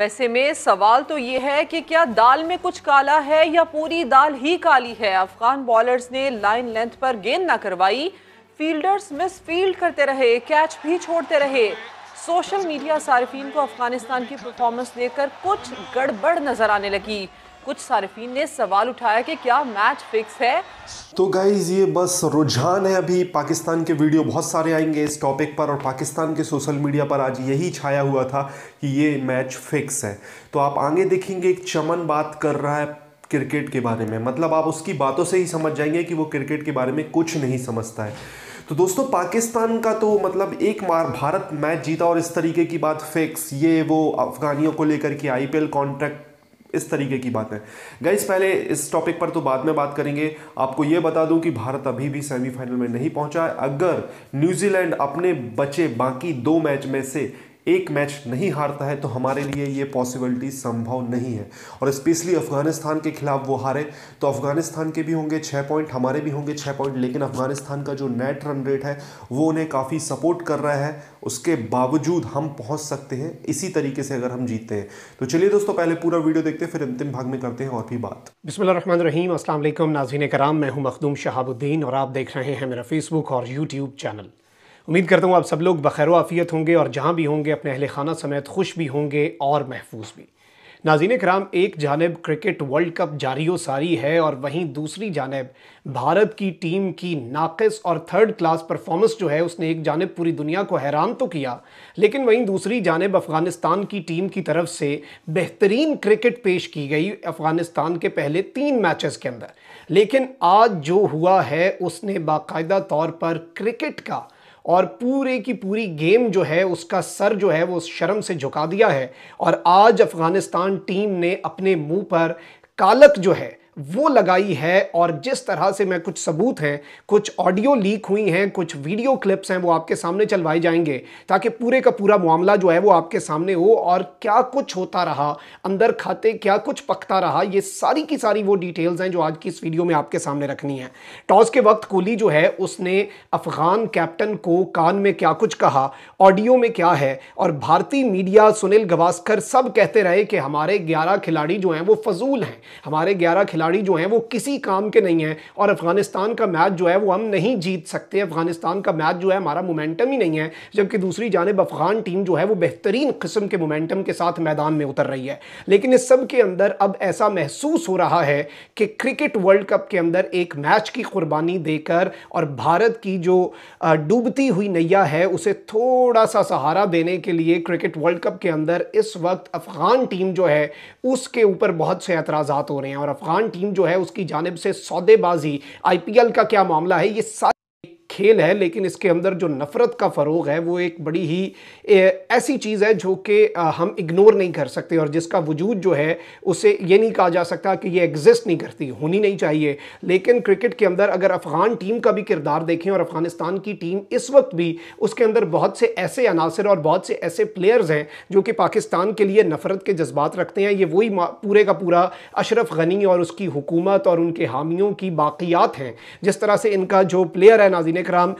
वैसे में सवाल तो ये है कि क्या दाल में कुछ काला है या पूरी दाल ही काली है अफगान बॉलर्स ने लाइन लेंथ पर गेंद ना करवाई फील्डर्स मिस फील्ड करते रहे कैच भी छोड़ते रहे सोशल मीडिया सार्फिन को अफगानिस्तान की परफॉर्मेंस देखकर कुछ गड़बड़ नजर आने लगी कुछ सार्फिन ने सवाल उठाया कि क्या मैच फिक्स है तो गाइज ये बस रुझान है अभी पाकिस्तान के वीडियो बहुत सारे आएंगे इस टॉपिक पर और पाकिस्तान के सोशल मीडिया पर आज यही छाया हुआ था कि ये मैच फिक्स है तो आप आगे देखेंगे एक चमन बात कर रहा है क्रिकेट के बारे में मतलब आप उसकी बातों से ही समझ जाएंगे कि वो क्रिकेट के बारे में कुछ नहीं समझता है तो दोस्तों पाकिस्तान का तो मतलब एक बार भारत मैच जीता और इस तरीके की बात फिक्स ये वो अफगानियों को लेकर के आईपीएल कॉन्ट्रैक्ट इस तरीके की बात है गाइस पहले इस टॉपिक पर तो बाद में बात करेंगे आपको ये बता दूं कि भारत अभी भी सेमीफाइनल में नहीं पहुंचा है अगर न्यूजीलैंड अपने बचे बाकी दो मैच में से एक मैच नहीं हारता है तो हमारे लिए ये पॉसिबिलिटी संभव नहीं है और स्पेशली अफगानिस्तान के खिलाफ वो हारे तो अफगानिस्तान के भी होंगे छः पॉइंट हमारे भी होंगे छः पॉइंट लेकिन अफगानिस्तान का जो नेट रन रेट है वो उन्हें काफ़ी सपोर्ट कर रहा है उसके बावजूद हम पहुंच सकते हैं इसी तरीके से अगर हम जीतते हैं तो चलिए दोस्तों पहले पूरा वीडियो देखते हैं फिर अंतिम भाग में करते हैं और भी बात बिस्मिल्लाहमान रहीम अस्सलाम वालेकुम नाजीन कराम मैं हूं मखदूम शहाबुद्दीन और आप देख रहे हैं मेरा फेसबुक और यूट्यूब चैनल उम्मीद करता हूँ आप सब लोग बखैर आफ़ियत होंगे और जहाँ भी होंगे अपने अहल खाना समेत खुश भी होंगे और महफूज भी नाजीन कराम एक जानब क्रिकेट वर्ल्ड कप जारी सारी है और वहीं दूसरी जानब भारत की टीम की नाकस और थर्ड क्लास परफॉर्मेंस जो है उसने एक जानब पूरी दुनिया को हैरान तो किया लेकिन वहीं दूसरी जानब अफ़गानिस्तान की टीम की तरफ से बेहतरीन क्रिकेट पेश की गई अफ़गानिस्तान के पहले तीन मैचेस के अंदर लेकिन आज जो हुआ है उसने बाकायदा तौर पर क्रिकेट का और पूरे की पूरी गेम जो है उसका सर जो है वो शर्म से झुका दिया है और आज अफ़गानिस्तान टीम ने अपने मुंह पर कालक जो है वो लगाई है और जिस तरह से मैं कुछ सबूत हैं कुछ ऑडियो लीक हुई हैं कुछ वीडियो क्लिप्स हैं वो आपके सामने चलवाए जाएंगे ताकि पूरे का पूरा मामला जो है वो आपके सामने हो और क्या कुछ होता रहा अंदर खाते क्या कुछ पकता रहा ये सारी की सारी वो डिटेल्स हैं जो आज की इस वीडियो में आपके सामने रखनी है टॉस के वक्त कोहली जो है उसने अफगान कैप्टन को कान में क्या कुछ कहा ऑडियो में क्या है और भारतीय मीडिया सुनील गवास्कर सब कहते रहे कि हमारे ग्यारह खिलाड़ी जो हैं वो फजूल हैं हमारे ग्यारह खिलाड़ी जो हैं वो किसी काम के नहीं हैं और अफगानिस्तान का मैच जो है वो हम नहीं जीत सकते अफगानिस्तान का मैच जो है हमारा मोमेंटम ही नहीं है जबकि दूसरी जानब अफगान टीम जो है वो बेहतरीन किस्म के मोमेंटम के साथ मैदान में उतर रही है लेकिन इस सब के अंदर अब ऐसा महसूस हो रहा है कि क्रिकेट वर्ल्ड कप के अंदर एक मैच की कुर्बानी देकर और भारत की जो डूबती हुई नैया है उसे थोड़ा सा सहारा देने के लिए क्रिकेट वर्ल्ड कप के अंदर इस वक्त अफगान टीम जो है उसके ऊपर बहुत से एतराज़ हो रहे हैं और अफगान टीम जो है उसकी जानब से सौदेबाजी आईपीएल का क्या मामला है ये खेल है लेकिन इसके अंदर जो नफ़रत का फ़रोग है वो एक बड़ी ही ऐसी चीज़ है जो कि हम इग्नोर नहीं कर सकते और जिसका वजूद जो है उसे ये नहीं कहा जा सकता कि ये एग्जिस्ट नहीं करती होनी नहीं चाहिए लेकिन क्रिकेट के अंदर अगर अफ़गान टीम का भी किरदार देखें और अफ़गानिस्तान की टीम इस वक्त भी उसके अंदर बहुत से ऐसे अनासर और बहुत से ऐसे प्लेयर्स हैं जो कि पाकिस्तान के लिए नफ़रत के जज्बात रखते हैं ये वही पूरे का पूरा अशरफ गनी और उसकी हुकूमत और उनके हामियों की बाकियात हैं जिस तरह से इनका जो प्लेयर है नाजीन इकराम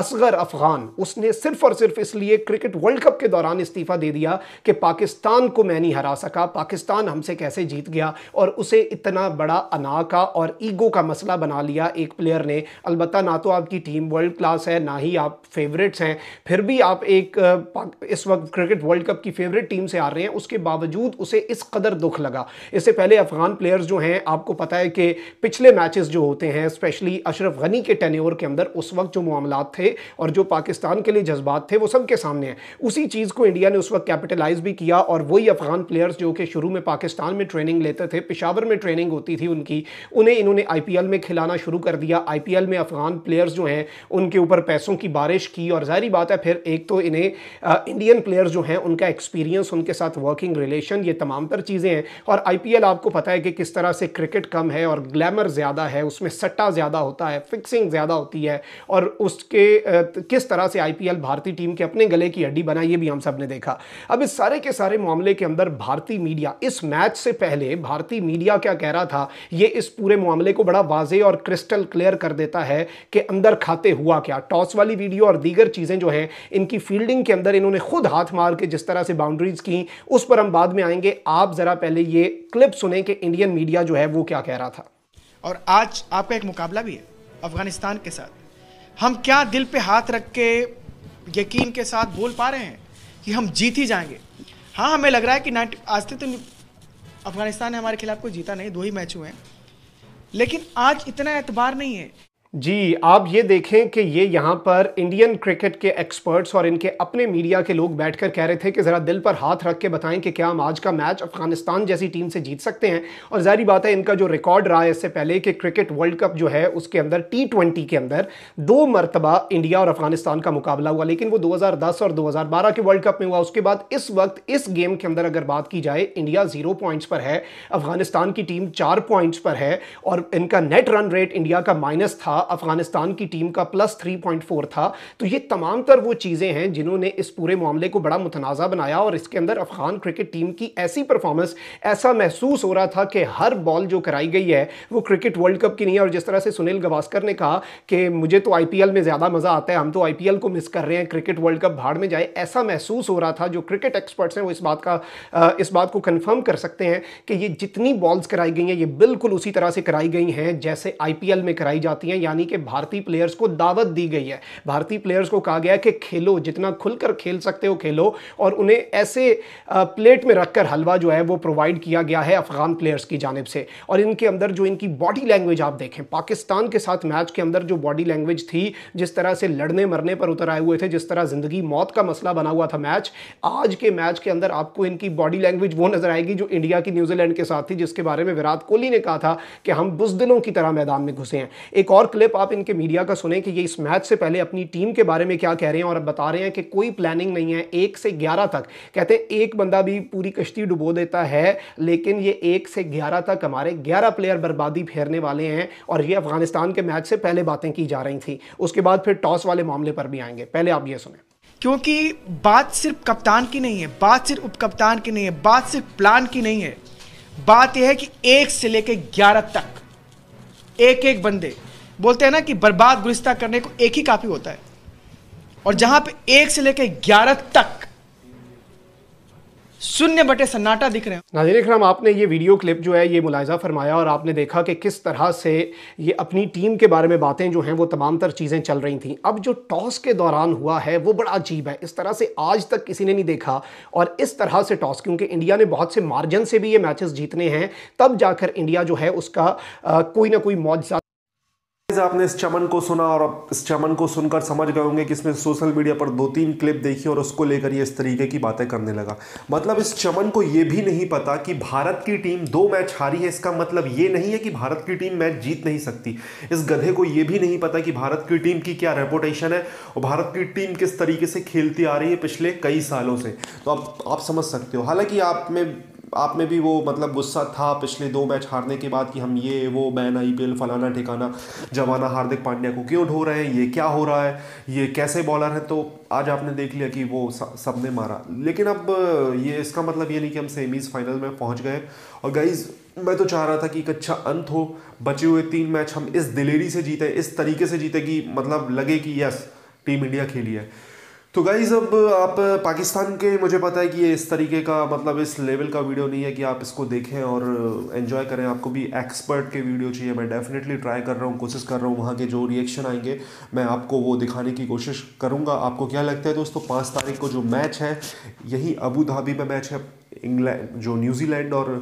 असगर अफगान उसने सिर्फ और सिर्फ इसलिए क्रिकेट वर्ल्ड कप के दौरान इस्तीफ़ा दे दिया कि पाकिस्तान को मैं नहीं हरा सका पाकिस्तान हमसे कैसे जीत गया और उसे इतना बड़ा अना का और ईगो का मसला बना लिया एक प्लेयर ने अलबत् ना तो आपकी टीम वर्ल्ड क्लास है ना ही आप फेवरेट्स हैं फिर भी आप एक uh, इस वक्त क्रिकेट वर्ल्ड कप की फेवरेट टीम से आ रहे हैं उसके बावजूद उसे इस कदर दुख लगा इससे पहले अफगान प्लेयर्स जो हैं आपको पता है कि पिछले मैचेस जो होते हैं स्पेशली अशरफ गनी के टेन्योर के अंदर उस वक्त वक्त जो मामला थे और जो पाकिस्तान के लिए जज्बात थे वो सबके सामने हैं उसी चीज़ को इंडिया ने उस वक्त कैपिटलाइज भी किया और वही अफगान प्लेयर्स जो कि शुरू में पाकिस्तान में ट्रेनिंग लेते थे पिशावर में ट्रेनिंग होती थी उनकी उन्हें इन्होंने आई में खिलाना शुरू कर दिया आई में अफगान प्लेयर्स जो हैं उनके ऊपर पैसों की बारिश की और ज़ाहरी बात है फिर एक तो इन्हें इंडियन प्लेयर्स जो हैं उनका एक्सपीरियंस उनके साथ वर्किंग रिलेशन ये तमाम तर चीज़ें हैं और आई आपको पता है कि किस तरह से क्रिकेट कम है और ग्लैमर ज़्यादा है उसमें सट्टा ज़्यादा होता है फिक्सिंग ज़्यादा होती है और उसके किस तरह से आईपीएल भारतीय टीम के अपने गले की हड्डी बना ये भी हम सब ने देखा अब इस सारे के सारे मामले के अंदर भारतीय मीडिया इस मैच से पहले भारतीय मीडिया क्या कह रहा था ये इस पूरे मामले को बड़ा वाजे और क्रिस्टल क्लियर कर देता है कि अंदर खाते हुआ क्या टॉस वाली वीडियो और दीगर चीज़ें जो हैं इनकी फील्डिंग के अंदर इन्होंने खुद हाथ मार के जिस तरह से बाउंड्रीज की उस पर हम बाद में आएंगे आप ज़रा पहले ये क्लिप सुने कि इंडियन मीडिया जो है वो क्या कह रहा था और आज आपका एक मुकाबला भी है अफगानिस्तान के साथ हम क्या दिल पे हाथ रख के यकीन के साथ बोल पा रहे हैं कि हम जीत ही जाएंगे हाँ हमें लग रहा है कि नाइन्टी आज तक तो अफगानिस्तान ने हमारे खिलाफ कोई जीता नहीं दो ही मैच हुए हैं लेकिन आज इतना एतबार नहीं है जी आप ये देखें कि ये यहाँ पर इंडियन क्रिकेट के एक्सपर्ट्स और इनके अपने मीडिया के लोग बैठकर कह रहे थे कि ज़रा दिल पर हाथ रख के बताएं कि क्या हम आज का मैच अफगानिस्तान जैसी टीम से जीत सकते हैं और जारी बात है इनका जो रिकॉर्ड रहा है इससे पहले कि क्रिकेट वर्ल्ड कप जो है उसके अंदर टी ट्वेंटी के अंदर दो मरतबा इंडिया और अफगानिस्तान का मुकाबला हुआ लेकिन वो दो और दो के वर्ल्ड कप में हुआ उसके बाद इस वक्त इस गेम के अंदर अगर बात की जाए इंडिया ज़ीरो पॉइंट्स पर है अफगानिस्तान की टीम चार पॉइंट्स पर है और इनका नेट रन रेट इंडिया का माइनस था अफगानिस्तान की टीम का प्लस थ्री पॉइंट फोर था तो ये तमाम तर वो चीज़ें हैं जिन्होंने इस पूरे मामले को बड़ा मुतनाज़ा बनाया और इसके अंदर अफगान क्रिकेट टीम की ऐसी परफॉर्मेंस ऐसा महसूस हो रहा था कि हर बॉल जो कराई गई है वो क्रिकेट वर्ल्ड कप की नहीं है और जिस तरह से सुनील गवास्कर ने कहा कि मुझे तो आई में ज़्यादा मज़ा आता है हम तो आई को मिस कर रहे हैं क्रिकेट वर्ल्ड कप भाड़ में जाए ऐसा महसूस हो रहा था जो क्रिकेट एक्सपर्ट्स हैं वो इस बात का इस बात को कन्फर्म कर सकते हैं कि ये जितनी बॉल्स कराई गई हैं ये बिल्कुल उसी तरह से कराई गई हैं जैसे आई में कराई जाती हैं या यानी कि भारतीय प्लेयर्स को दावत दी गई है भारतीय प्लेयर्स को कहा गया है कि खेलो जितना खुलकर खेल सकते हो खेलो और उन्हें ऐसे प्लेट में रखकर हलवा जो है वो प्रोवाइड किया गया है अफगान प्लेयर्स की जानब से और इनके अंदर जो इनकी बॉडी लैंग्वेज आप देखें पाकिस्तान के साथ मैच के अंदर जो बॉडी लैंग्वेज थी जिस तरह से लड़ने मरने पर उतर आए हुए थे जिस तरह ज़िंदगी मौत का मसला बना हुआ था मैच आज के मैच के अंदर आपको इनकी बॉडी लैंग्वेज वो नज़र आएगी जो इंडिया की न्यूजीलैंड के साथ थी जिसके बारे में विराट कोहली ने कहा था कि हम बुजदिलों की तरह मैदान में घुसे हैं एक और क्लिप आप इनके मीडिया का सुने कि ये इस मैच से पहले अपनी टीम के बारे में क्या कह रहे हैं और अब बता रहे हैं कि कोई प्लानिंग नहीं है एक से ग्यारह तक कहते हैं एक बंदा भी पूरी कश्ती डुबो देता है लेकिन ये एक से ग्यारह तक हमारे ग्यारह प्लेयर बर्बादी फेरने वाले हैं और ये अफगानिस्तान के मैच से पहले बातें की जा रही थी उसके बाद फिर टॉस वाले मामले पर भी आएंगे पहले आप ये सुने क्योंकि बात सिर्फ कप्तान की नहीं है बात सिर्फ उप कप्तान की नहीं है बात सिर्फ प्लान की नहीं है बात यह है कि एक से लेकर ग्यारह तक एक एक बंदे बोलते हैं ना कि बर्बाद गुलिस्ता करने को एक ही काफी होता है और जहां पे एक से लेकर ग्यारह तक शून्य बटे सन्नाटा दिख रहे हैं नाजिर कराम आपने ये वीडियो क्लिप जो है ये मुलायजा फरमाया और आपने देखा कि किस तरह से ये अपनी टीम के बारे में बातें जो हैं वो तमाम तर चीज़ें चल रही थी अब जो टॉस के दौरान हुआ है वो बड़ा अजीब है इस तरह से आज तक किसी ने नहीं देखा और इस तरह से टॉस क्योंकि इंडिया ने बहुत से मार्जन से भी ये मैचेस जीतने हैं तब जाकर इंडिया जो है उसका आ, कोई ना कोई मौजा आपने इस चमन को सुना और अब इस चमन को सुनकर समझ गए होंगे कि इसने सोशल मीडिया पर दो तीन क्लिप देखी और उसको लेकर ये इस तरीके की बातें करने लगा मतलब इस चमन को ये भी नहीं पता कि भारत की टीम दो मैच हारी है इसका मतलब ये नहीं है कि भारत की टीम मैच जीत नहीं सकती इस गधे को ये भी नहीं पता कि भारत की टीम की क्या रेपुटेशन है और भारत की टीम किस तरीके से खेलती आ रही है पिछले कई सालों से तो अब आप समझ सकते हो हालांकि आप में आप में भी वो मतलब गुस्सा था पिछले दो मैच हारने के बाद कि हम ये वो बैन आई पी एल फलाना ठिकाना जवाना हार्दिक पांड्या को क्यों ढो रहे हैं ये क्या हो रहा है ये कैसे बॉलर हैं तो आज आपने देख लिया कि वो सब ने मारा लेकिन अब ये इसका मतलब ये नहीं कि हम सेमीज़ फाइनल में पहुँच गए और गाइज़ मैं तो चाह रहा था कि एक अच्छा अंत हो बचे हुए तीन मैच हम इस दिलेरी से जीते इस तरीके से जीते कि मतलब लगे कि यस टीम इंडिया खेली है तो गाइज़ अब आप पाकिस्तान के मुझे पता है कि ये इस तरीके का मतलब इस लेवल का वीडियो नहीं है कि आप इसको देखें और एंजॉय करें आपको भी एक्सपर्ट के वीडियो चाहिए मैं डेफिनेटली ट्राई कर रहा हूँ कोशिश कर रहा हूँ वहाँ के जो रिएक्शन आएंगे मैं आपको वो दिखाने की कोशिश करूँगा आपको क्या लगता है दोस्तों पाँच तारीख को जो मैच है यही अबू धाबी में मैच है इंग्लैंड जो न्यूजीलैंड और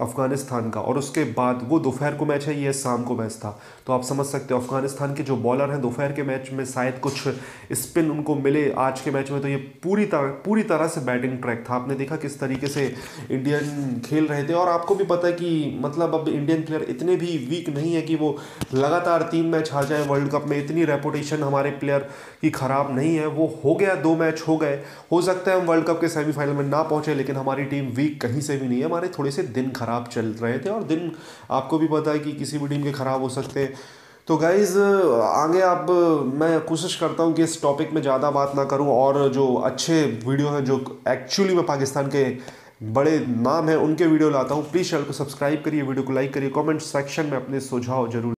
अफगानिस्तान का और उसके बाद वो दोपहर को मैच है ये शाम को मैच था तो आप समझ सकते हो अफगानिस्तान के जो बॉलर हैं दोपहर के मैच में शायद कुछ स्पिन उनको मिले आज के मैच में तो ये पूरी तरह पूरी तरह से बैटिंग ट्रैक था आपने देखा किस तरीके से इंडियन खेल रहे थे और आपको भी पता है कि मतलब अब इंडियन प्लेयर इतने भी वीक नहीं है कि वो लगातार तीन मैच हार जाए वर्ल्ड कप में इतनी रेपुटेशन हमारे प्लेयर की ख़राब नहीं है वो हो गया दो मैच हो गए हो सकता है हम वर्ल्ड कप के सेमीफाइनल में ना पहुँचे लेकिन हमारी टीम वीक कहीं से भी नहीं है हमारे थोड़े से दिन खराब ख़राब चल रहे थे और दिन आपको भी पता है कि किसी भी टीम के ख़राब हो सकते हैं तो गाइज़ आगे आप मैं कोशिश करता हूँ कि इस टॉपिक में ज़्यादा बात ना करूँ और जो अच्छे वीडियो हैं जो एक्चुअली में पाकिस्तान के बड़े नाम हैं उनके वीडियो लाता हूँ प्लीज़ चैनल को सब्सक्राइब करिए वीडियो को लाइक करिए कमेंट सेक्शन में अपने सुझाव जरूर